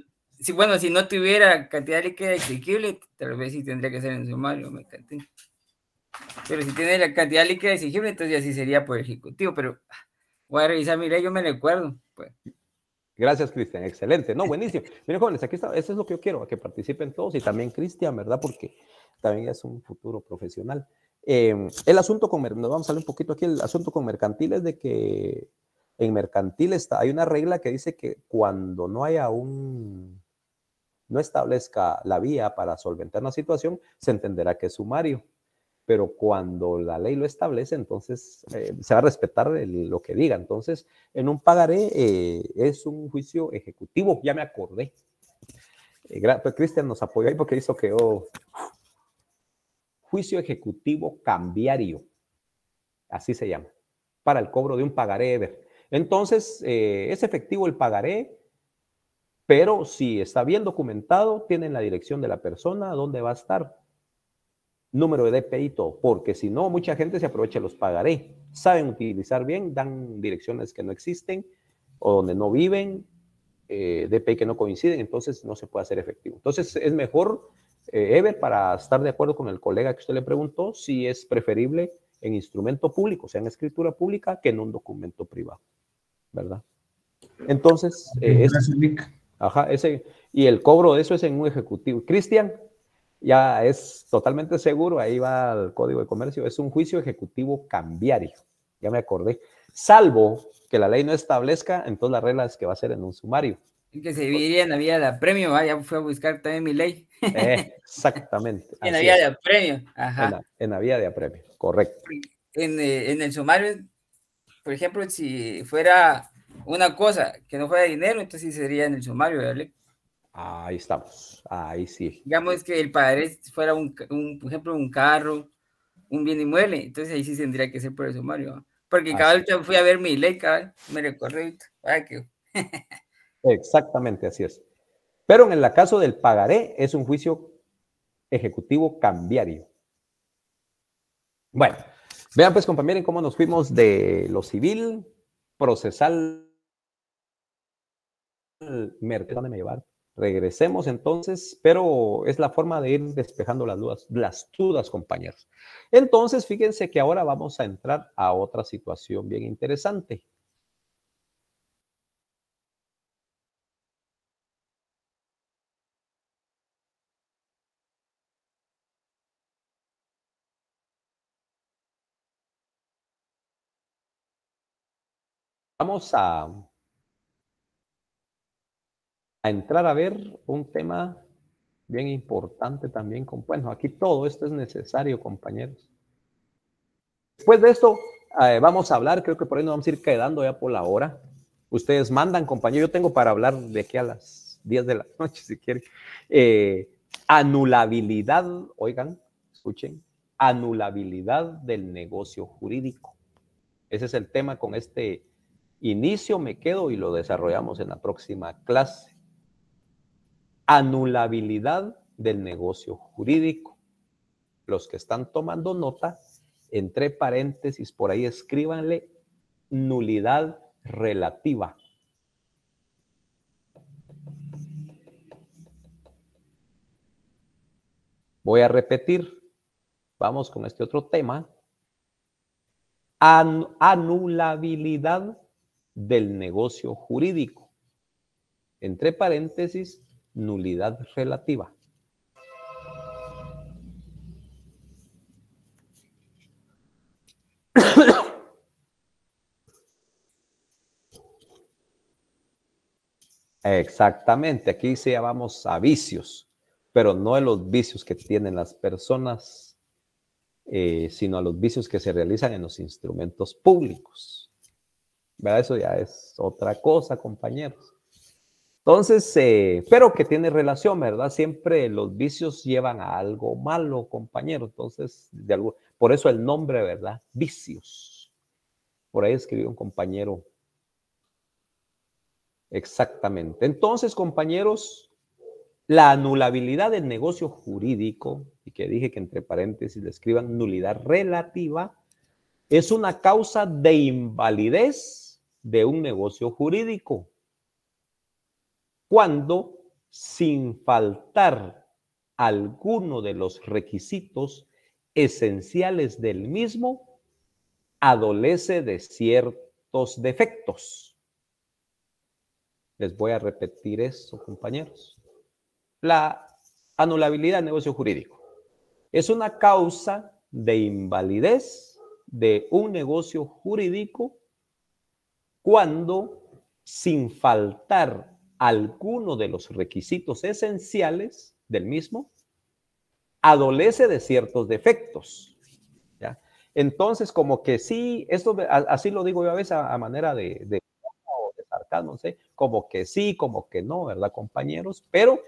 bueno, si no tuviera cantidad líquida exigible, tal vez sí tendría que ser en sumario mercantil. Pero si tiene la cantidad líquida exigible, entonces así sería por pues, ejecutivo. Pero bueno, ah, y revisar, mire, yo me recuerdo. Pues. Gracias, Cristian. Excelente. No, buenísimo. Miren, jóvenes, aquí está. Eso es lo que yo quiero, que participen todos y también Cristian, ¿verdad? Porque también es un futuro profesional. Eh, el asunto con, nos vamos a hablar un poquito aquí, el asunto con mercantil es de que en mercantil está, hay una regla que dice que cuando no haya un, no establezca la vía para solventar una situación, se entenderá que es sumario pero cuando la ley lo establece, entonces eh, se va a respetar lo que diga. Entonces, en un pagaré eh, es un juicio ejecutivo, ya me acordé. Eh, pues, Cristian nos apoyó ahí porque hizo que oh, juicio ejecutivo cambiario, así se llama, para el cobro de un pagaré Entonces, es efectivo el pagaré, pero si está bien documentado, tienen la dirección de la persona, dónde va a estar, número de DPI todo, porque si no, mucha gente se aprovecha los pagaré. Saben utilizar bien, dan direcciones que no existen o donde no viven, eh, DPI que no coinciden, entonces no se puede hacer efectivo. Entonces es mejor, eh, Ever, para estar de acuerdo con el colega que usted le preguntó, si es preferible en instrumento público, o sea, en escritura pública, que en un documento privado, ¿verdad? Entonces, eh, es, ajá, ese, y el cobro de eso es en un ejecutivo. Cristian, ya es totalmente seguro, ahí va el Código de Comercio, es un juicio ejecutivo cambiario, ya me acordé, salvo que la ley no establezca, entonces la regla es que va a ser en un sumario. que se dividiría en la vía de apremio, ya fue a buscar también mi ley. exactamente. en la vía de apremio, En la, vía de apremio, correcto. En, eh, en el sumario, por ejemplo, si fuera una cosa que no fuera dinero, entonces sí sería en el sumario, ¿verdad? Ahí estamos, ahí sí. Digamos que el padre fuera, un, por ejemplo, un carro, un bien inmueble, entonces ahí sí tendría que ser por eso, Mario. Porque cada vez fui a ver mi ley, me recorre Exactamente, así es. Pero en el caso del pagaré, es un juicio ejecutivo cambiario. Bueno, vean pues compañeros cómo nos fuimos de lo civil, procesal, mercado, ¿dónde me llevar? Regresemos entonces, pero es la forma de ir despejando las dudas, las dudas, compañeros. Entonces, fíjense que ahora vamos a entrar a otra situación bien interesante. Vamos a a entrar a ver un tema bien importante también. bueno, aquí todo esto es necesario, compañeros. Después de esto, eh, vamos a hablar, creo que por ahí nos vamos a ir quedando ya por la hora. Ustedes mandan, compañero, yo tengo para hablar de aquí a las 10 de la noche, si quieren. Eh, anulabilidad, oigan, escuchen, anulabilidad del negocio jurídico. Ese es el tema con este inicio, me quedo y lo desarrollamos en la próxima clase anulabilidad del negocio jurídico. Los que están tomando nota, entre paréntesis, por ahí escríbanle nulidad relativa. Voy a repetir, vamos con este otro tema, anulabilidad del negocio jurídico. Entre paréntesis, nulidad relativa. Exactamente, aquí se llamamos a vicios, pero no a los vicios que tienen las personas, eh, sino a los vicios que se realizan en los instrumentos públicos. Eso ya es otra cosa, compañeros. Entonces, eh, pero que tiene relación, ¿verdad? Siempre los vicios llevan a algo malo, compañero. Entonces, de algo, por eso el nombre, ¿verdad? Vicios. Por ahí escribió un compañero. Exactamente. Entonces, compañeros, la anulabilidad del negocio jurídico, y que dije que entre paréntesis le escriban nulidad relativa, es una causa de invalidez de un negocio jurídico cuando, sin faltar alguno de los requisitos esenciales del mismo, adolece de ciertos defectos. Les voy a repetir eso, compañeros. La anulabilidad del negocio jurídico es una causa de invalidez de un negocio jurídico cuando, sin faltar alguno de los requisitos esenciales del mismo, adolece de ciertos defectos. Entonces, como que sí, esto así lo digo yo a veces a, manera de, de, como que sí, como que no, ¿verdad, compañeros? Pero,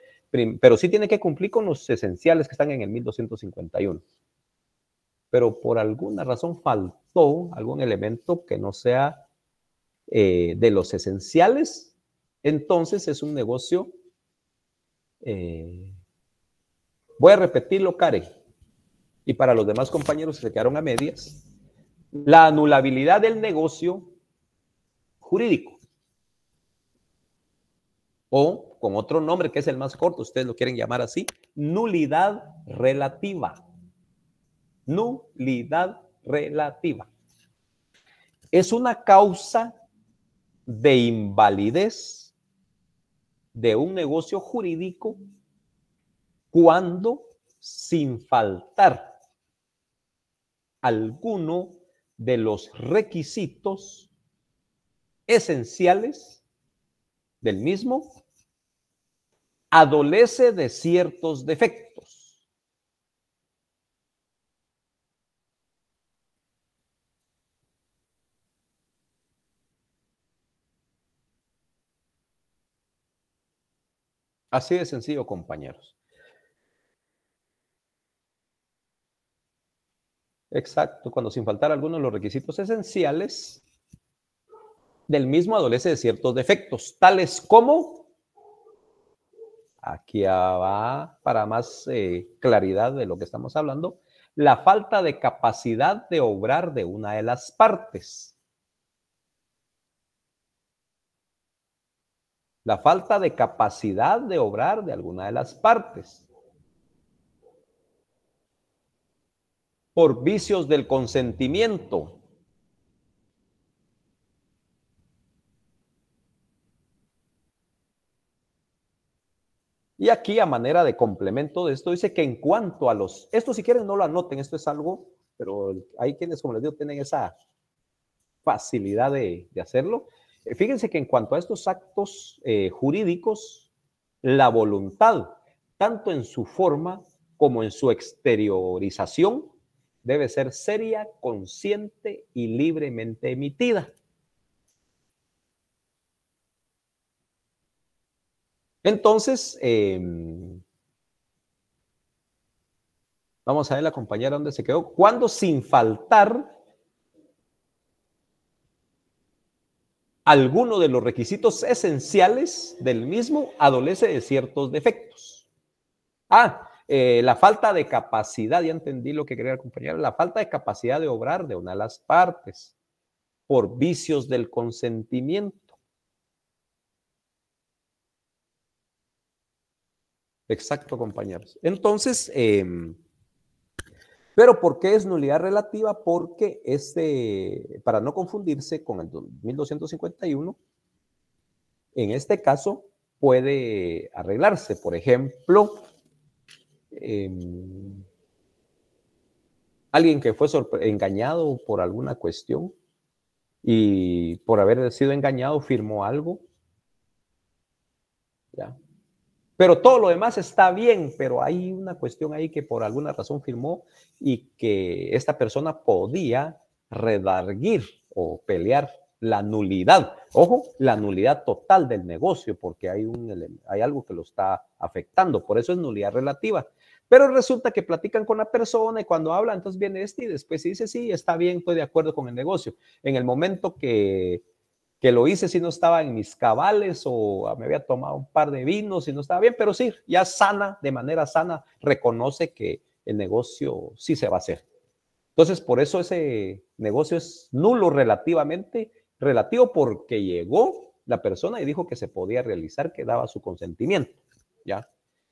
pero sí tiene que cumplir con los esenciales que están en el 1251. Pero por alguna razón faltó algún elemento que no sea eh, de los esenciales entonces es un negocio, eh, voy a repetirlo, Karen, y para los demás compañeros que se quedaron a medias, la anulabilidad del negocio jurídico. O con otro nombre que es el más corto, ustedes lo quieren llamar así, nulidad relativa. Nulidad relativa. Es una causa de invalidez de un negocio jurídico cuando sin faltar alguno de los requisitos esenciales del mismo, adolece de ciertos defectos Así de sencillo, compañeros. Exacto, cuando sin faltar algunos de los requisitos esenciales del mismo adolece de ciertos defectos, tales como, aquí va para más eh, claridad de lo que estamos hablando, la falta de capacidad de obrar de una de las partes la falta de capacidad de obrar de alguna de las partes. Por vicios del consentimiento. Y aquí a manera de complemento de esto dice que en cuanto a los, esto si quieren no lo anoten, esto es algo, pero hay quienes como les digo tienen esa facilidad de, de hacerlo. Fíjense que en cuanto a estos actos eh, jurídicos, la voluntad, tanto en su forma como en su exteriorización, debe ser seria, consciente y libremente emitida. Entonces, em, vamos a ver la compañera dónde se quedó. Cuando sin faltar alguno de los requisitos esenciales del mismo adolece de ciertos defectos. Ah, eh, la falta de capacidad, ya entendí lo que quería acompañar, la falta de capacidad de obrar de una de las partes por vicios del consentimiento. Exacto, compañeros. Entonces, em, pero ¿por qué es nulidad relativa? Porque este, para no confundirse con el 1251, en este caso puede arreglarse. Por ejemplo, em, alguien que fue engañado por alguna cuestión y por haber sido engañado firmó algo. ¿Ya? Pero todo lo demás está bien, pero hay una cuestión ahí que por alguna razón firmó y que esta persona podía redarguir o pelear la nulidad. Ojo, la nulidad total del negocio, porque hay, un, hay algo que lo está afectando. Por eso es nulidad relativa. Pero resulta que platican con la persona y cuando hablan, entonces viene este y después se dice, sí, está bien, estoy de acuerdo con el negocio. En el momento que que lo hice si no estaba en mis cabales o ah, me había tomado un par de vinos y no estaba bien, pero sí, ya sana, de manera sana, reconoce que el negocio sí se va a hacer. Entonces, por eso ese negocio es nulo relativamente, relativo porque llegó la persona y dijo que se podía realizar, que daba su consentimiento, ¿ya?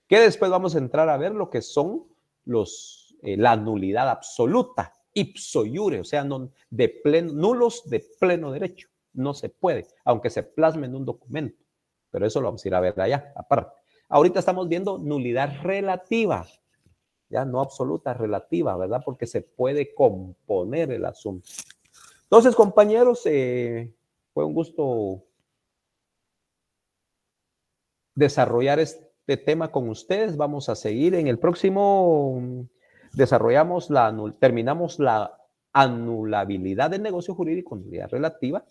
Que después vamos a entrar a ver lo que son los, eh, la nulidad absoluta, ipso iure, o sea, de pleno, nulos de pleno derecho. No se puede, aunque se plasme en un documento. Pero eso lo vamos a ir a ver allá, aparte. Ahorita estamos viendo nulidad relativa, ya no absoluta, relativa, ¿verdad? Porque se puede componer el asunto. Entonces, compañeros, eh, fue un gusto desarrollar este tema con ustedes. Vamos a seguir en el próximo. Desarrollamos la, terminamos la anulabilidad del negocio jurídico, nulidad relativa,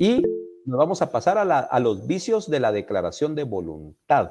Y nos vamos a pasar a, a los vicios de la declaración de voluntad.